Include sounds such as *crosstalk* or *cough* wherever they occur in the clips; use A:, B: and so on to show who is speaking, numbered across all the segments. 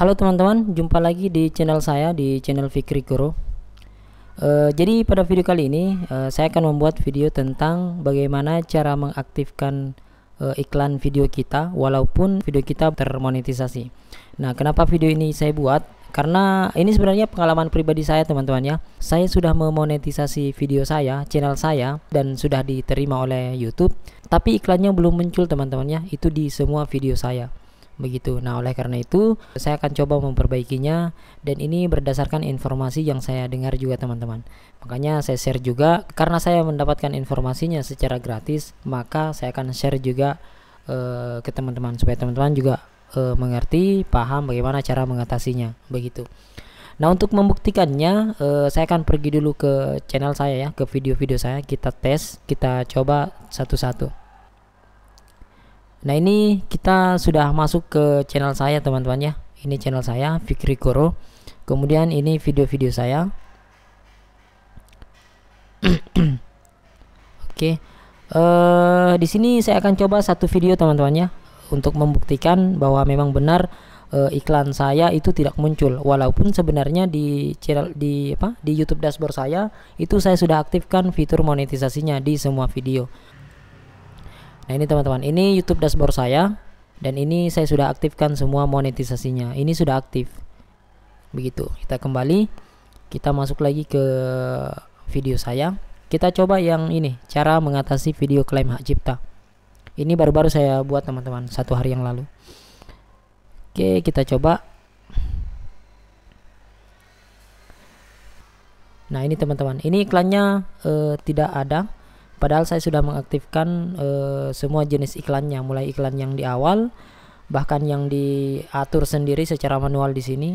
A: Halo teman-teman, jumpa lagi di channel saya di channel Fikri Guru. Uh, jadi pada video kali ini uh, saya akan membuat video tentang bagaimana cara mengaktifkan uh, iklan video kita walaupun video kita termonetisasi. Nah, kenapa video ini saya buat? Karena ini sebenarnya pengalaman pribadi saya teman-teman ya. Saya sudah memonetisasi video saya, channel saya dan sudah diterima oleh YouTube, tapi iklannya belum muncul teman-teman ya. Itu di semua video saya begitu. Nah, oleh karena itu saya akan coba memperbaikinya dan ini berdasarkan informasi yang saya dengar juga teman-teman. Makanya saya share juga karena saya mendapatkan informasinya secara gratis, maka saya akan share juga uh, ke teman-teman supaya teman-teman juga uh, mengerti, paham bagaimana cara mengatasinya, begitu. Nah untuk membuktikannya uh, saya akan pergi dulu ke channel saya ya ke video-video saya kita tes kita coba satu-satu. Nah ini kita sudah masuk ke channel saya teman-teman ya Ini channel saya Fikri Koro Kemudian ini video-video saya *clears throat* Oke okay. Eh, di sini saya akan coba satu video teman-teman ya Untuk membuktikan bahwa memang benar uh, iklan saya itu tidak muncul Walaupun sebenarnya di channel di apa di YouTube dashboard saya Itu saya sudah aktifkan fitur monetisasinya di semua video Nah ini teman-teman, ini YouTube dashboard saya dan ini saya sudah aktifkan semua monetisasinya. Ini sudah aktif. Begitu. Kita kembali, kita masuk lagi ke video saya. Kita coba yang ini, cara mengatasi video klaim hak cipta. Ini baru-baru saya buat teman-teman, satu hari yang lalu. Oke, kita coba. Nah ini teman-teman, ini iklannya uh, tidak ada Padahal saya sudah mengaktifkan e, semua jenis iklannya, mulai iklan yang di awal, bahkan yang diatur sendiri secara manual di sini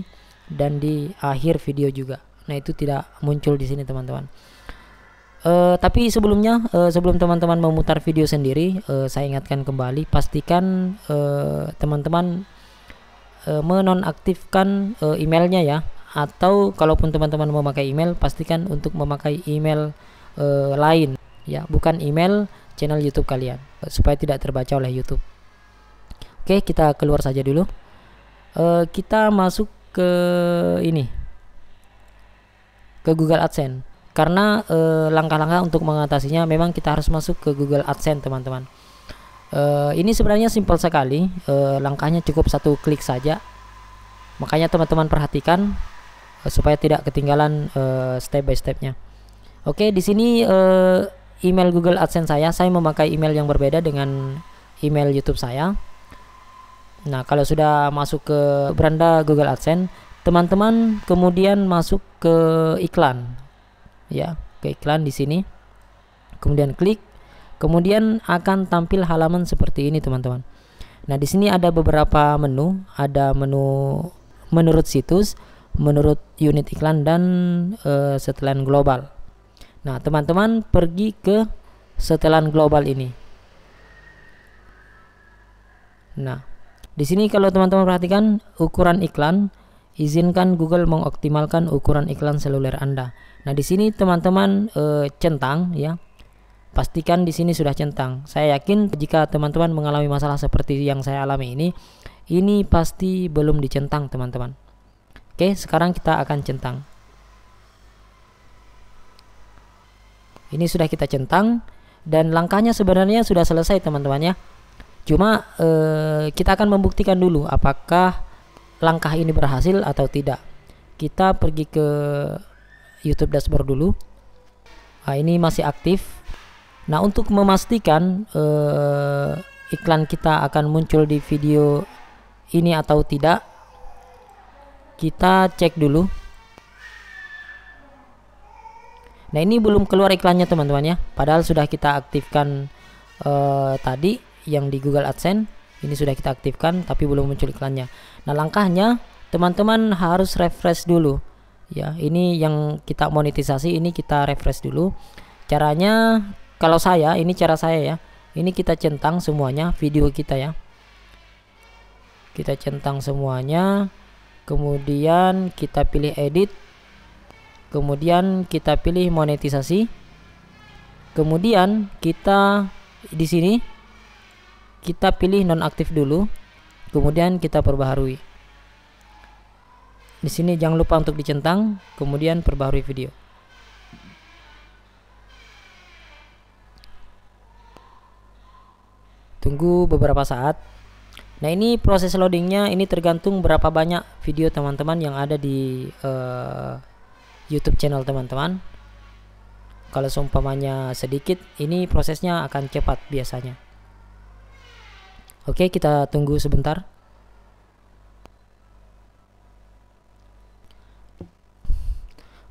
A: dan di akhir video juga. Nah itu tidak muncul di sini teman-teman. E, tapi sebelumnya, e, sebelum teman-teman memutar video sendiri, e, saya ingatkan kembali, pastikan teman-teman e, e, menonaktifkan e, emailnya ya, atau kalaupun teman-teman memakai email, pastikan untuk memakai email e, lain ya bukan email channel YouTube kalian supaya tidak terbaca oleh YouTube oke kita keluar saja dulu uh, kita masuk ke ini ke Google AdSense karena eh, langkah-langkah untuk mengatasinya memang kita harus masuk ke Google AdSense teman-teman eh, ini sebenarnya simpel sekali langkahnya cukup satu klik saja makanya teman-teman perhatikan supaya tidak ketinggalan uh, step by stepnya. Oke, di sini uh, email Google AdSense saya, saya memakai email yang berbeda dengan email YouTube saya. Nah, kalau sudah masuk ke beranda Google AdSense, teman-teman kemudian masuk ke iklan. Ya, ke iklan di sini. Kemudian klik, kemudian akan tampil halaman seperti ini, teman-teman. Nah, di sini ada beberapa menu, ada menu menurut situs, menurut unit iklan dan uh, setelan global. Nah, teman-teman pergi ke setelan global ini. Nah, di sini kalau teman-teman perhatikan ukuran iklan, izinkan Google mengoptimalkan ukuran iklan seluler Anda. Nah, di sini teman-teman e, centang ya. Pastikan di sini sudah centang. Saya yakin jika teman-teman mengalami masalah seperti yang saya alami ini, ini pasti belum dicentang, teman-teman. Oke, sekarang kita akan centang. Ini sudah kita centang dan langkahnya sebenarnya sudah selesai teman-teman ya. Cuma eh, kita akan membuktikan dulu apakah langkah ini berhasil atau tidak. Kita pergi ke YouTube dashboard dulu. Nah, ini masih aktif. Nah, untuk memastikan eh, iklan kita akan muncul di video ini atau tidak, kita cek dulu. Nah ini belum keluar iklannya teman-teman ya. Padahal sudah kita aktifkan uh, tadi yang di Google AdSense. Ini sudah kita aktifkan tapi belum muncul iklannya. Nah langkahnya teman-teman harus refresh dulu. Ya ini yang kita monetisasi ini kita refresh dulu. Caranya kalau saya ini cara saya ya. Ini kita centang semuanya video kita ya. Kita centang semuanya. Kemudian kita pilih edit kemudian kita pilih monetisasi kemudian kita di sini kita pilih nonaktif dulu kemudian kita perbaharui di sini jangan lupa untuk dicentang kemudian perbaharui video tunggu beberapa saat Nah ini proses loadingnya ini tergantung berapa banyak video teman-teman yang ada di uh, YouTube channel teman-teman. Kalau seumpamanya sedikit, ini prosesnya akan cepat biasanya. Oke, kita tunggu sebentar.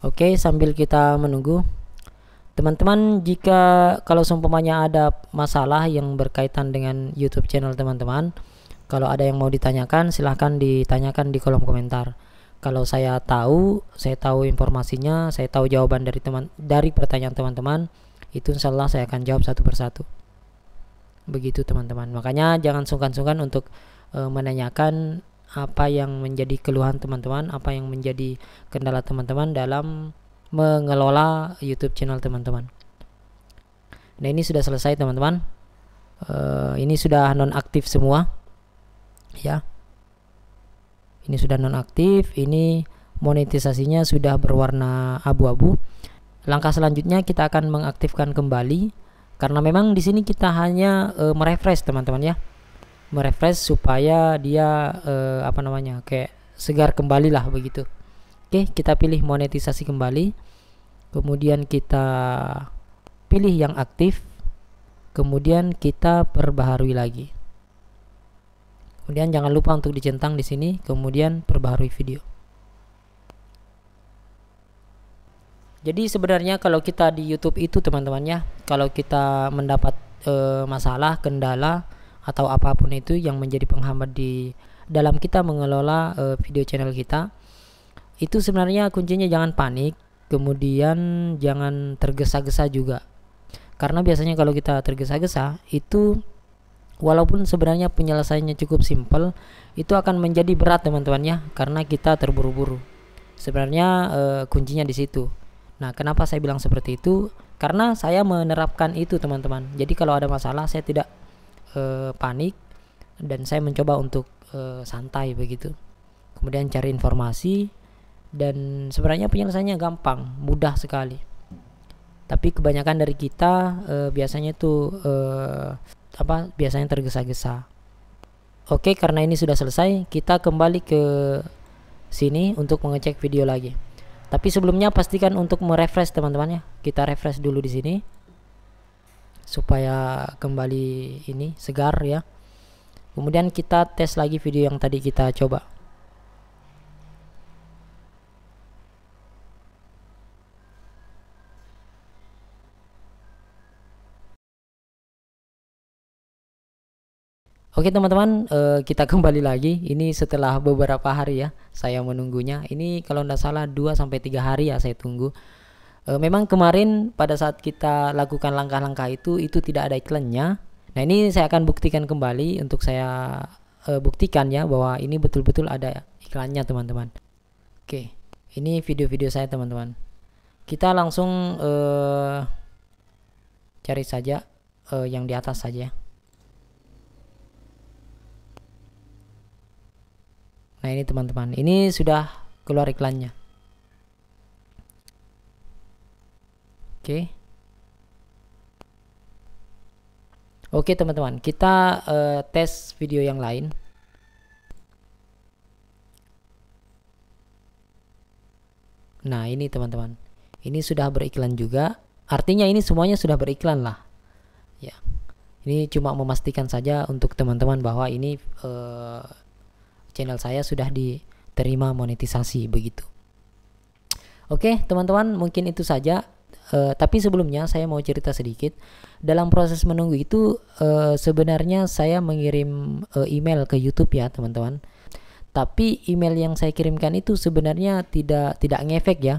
A: Oke, sambil kita menunggu teman-teman jika kalau seumpamanya ada masalah yang berkaitan dengan YouTube channel teman-teman kalau ada yang mau ditanyakan silahkan ditanyakan di kolom komentar kalau saya tahu saya tahu informasinya saya tahu jawaban dari teman dari pertanyaan teman-teman itu insyaallah saya akan jawab satu persatu begitu teman-teman makanya jangan sungkan-sungkan untuk e, menanyakan apa yang menjadi keluhan teman-teman apa yang menjadi kendala teman-teman dalam mengelola YouTube channel teman-teman nah ini sudah selesai teman-teman e, ini sudah non aktif semua ya ini sudah nonaktif ini monetisasinya sudah berwarna abu-abu langkah selanjutnya kita akan mengaktifkan kembali karena memang di sini kita hanya e, merefresh teman-teman ya merefresh supaya dia e, apa namanya kayak segar kembali lah begitu oke kita pilih monetisasi kembali kemudian kita pilih yang aktif kemudian kita perbaharui lagi Kemudian jangan lupa untuk dicentang di sini, kemudian perbaharui video. Jadi sebenarnya kalau kita di YouTube itu teman-teman ya, kalau kita mendapat e, masalah, kendala atau apapun itu yang menjadi penghambat di dalam kita mengelola e, video channel kita, itu sebenarnya kuncinya jangan panik, kemudian jangan tergesa-gesa juga. Karena biasanya kalau kita tergesa-gesa itu walaupun sebenarnya penyelesaiannya cukup simpel itu akan menjadi berat teman-teman ya karena kita terburu-buru sebenarnya e, kuncinya di situ nah kenapa saya bilang seperti itu karena saya menerapkan itu teman-teman jadi kalau ada masalah saya tidak e, panik dan saya mencoba untuk e, santai begitu kemudian cari informasi dan sebenarnya penyelesaiannya gampang mudah sekali tapi kebanyakan dari kita e, biasanya itu e, apa biasanya tergesa-gesa. Oke, karena ini sudah selesai, kita kembali ke sini untuk mengecek video lagi. Tapi sebelumnya pastikan untuk merefresh teman-teman ya. Kita refresh dulu di sini supaya kembali ini segar ya. Kemudian kita tes lagi video yang tadi kita coba. Oke teman-teman, uh, kita *laughs* kembali lagi. Ini setelah beberapa hari ya saya menunggunya. Ini kalau tidak salah 2 3 hari ya saya tunggu. Uh, memang kemarin pada saat kita lakukan langkah-langkah itu itu tidak ada iklannya. Nah, ini saya akan buktikan kembali untuk saya uh, buktikan ya bahwa ini betul-betul ada iklannya teman-teman. Oke, ini video-video saya teman-teman. Kita langsung cari saja yang di atas saja ya. Nah ini teman-teman, ini sudah keluar iklannya. Oke. Oke teman-teman, kita uh, tes video yang lain. Nah ini teman-teman, ini sudah beriklan juga. Artinya ini semuanya sudah beriklan lah. Ya, ini cuma memastikan saja untuk teman-teman bahwa ini. Eh, channel saya sudah diterima monetisasi begitu. Oke, teman-teman, mungkin itu saja. Uh, tapi sebelumnya saya mau cerita sedikit. Dalam proses menunggu itu uh, sebenarnya saya mengirim uh, email ke YouTube ya, teman-teman. Tapi email yang saya kirimkan itu sebenarnya tidak tidak ngefek ya,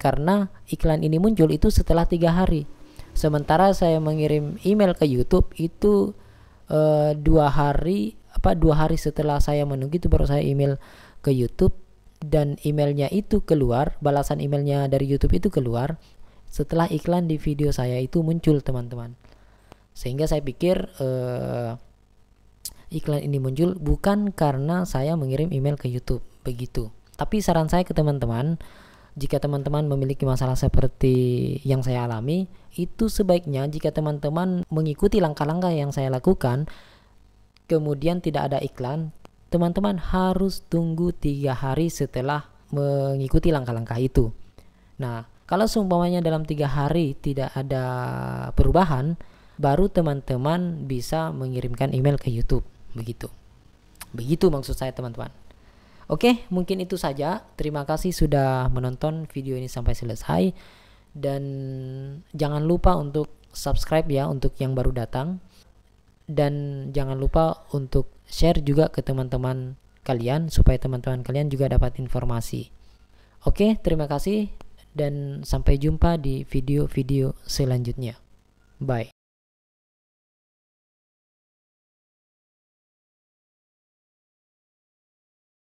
A: karena iklan ini muncul itu setelah tiga hari. Sementara saya mengirim email ke YouTube itu dua hari apa dua hari setelah saya menunggu itu baru saya email ke YouTube dan emailnya itu keluar balasan emailnya dari YouTube itu keluar setelah iklan di video saya itu muncul teman-teman sehingga saya pikir eh, iklan ini muncul bukan karena saya mengirim email ke YouTube begitu tapi saran saya ke teman-teman jika teman-teman memiliki masalah seperti yang saya alami, itu sebaiknya jika teman-teman mengikuti langkah-langkah yang saya lakukan, kemudian tidak ada iklan, teman-teman harus tunggu tiga hari setelah mengikuti langkah-langkah itu. Nah, kalau seumpamanya dalam tiga hari tidak ada perubahan, baru teman-teman bisa mengirimkan email ke YouTube. Begitu. Begitu maksud saya teman-teman. Oke, mungkin itu saja. Terima kasih sudah menonton video ini sampai selesai. Dan jangan lupa untuk subscribe ya untuk yang baru datang dan jangan lupa untuk share juga ke teman-teman kalian supaya teman-teman kalian juga dapat informasi. Oke, terima kasih dan sampai jumpa di video-video selanjutnya. Bye.